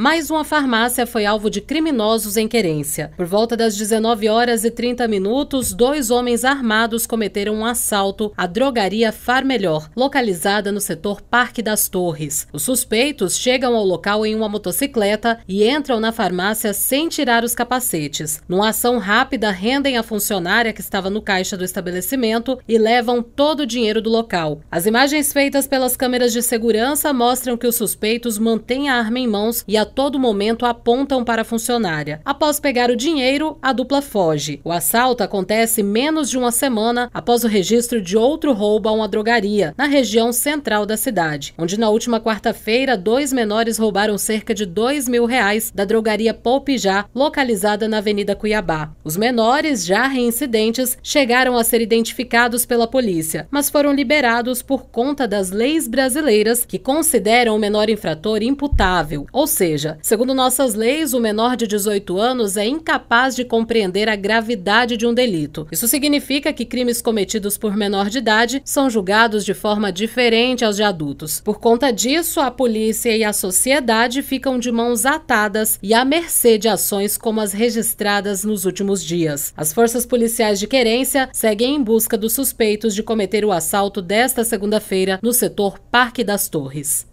Mais uma farmácia foi alvo de criminosos em querência. Por volta das 19 horas e 30 minutos, dois homens armados cometeram um assalto à drogaria Far Melhor, localizada no setor Parque das Torres. Os suspeitos chegam ao local em uma motocicleta e entram na farmácia sem tirar os capacetes. Numa ação rápida, rendem a funcionária que estava no caixa do estabelecimento e levam todo o dinheiro do local. As imagens feitas pelas câmeras de segurança mostram que os suspeitos mantêm a arma em mãos e a todo momento apontam para a funcionária. Após pegar o dinheiro, a dupla foge. O assalto acontece menos de uma semana após o registro de outro roubo a uma drogaria, na região central da cidade, onde na última quarta-feira, dois menores roubaram cerca de dois mil reais da drogaria Polpijá, localizada na Avenida Cuiabá. Os menores, já reincidentes, chegaram a ser identificados pela polícia, mas foram liberados por conta das leis brasileiras que consideram o menor infrator imputável, ou seja, seja, segundo nossas leis, o menor de 18 anos é incapaz de compreender a gravidade de um delito. Isso significa que crimes cometidos por menor de idade são julgados de forma diferente aos de adultos. Por conta disso, a polícia e a sociedade ficam de mãos atadas e à mercê de ações como as registradas nos últimos dias. As forças policiais de querência seguem em busca dos suspeitos de cometer o assalto desta segunda-feira no setor Parque das Torres.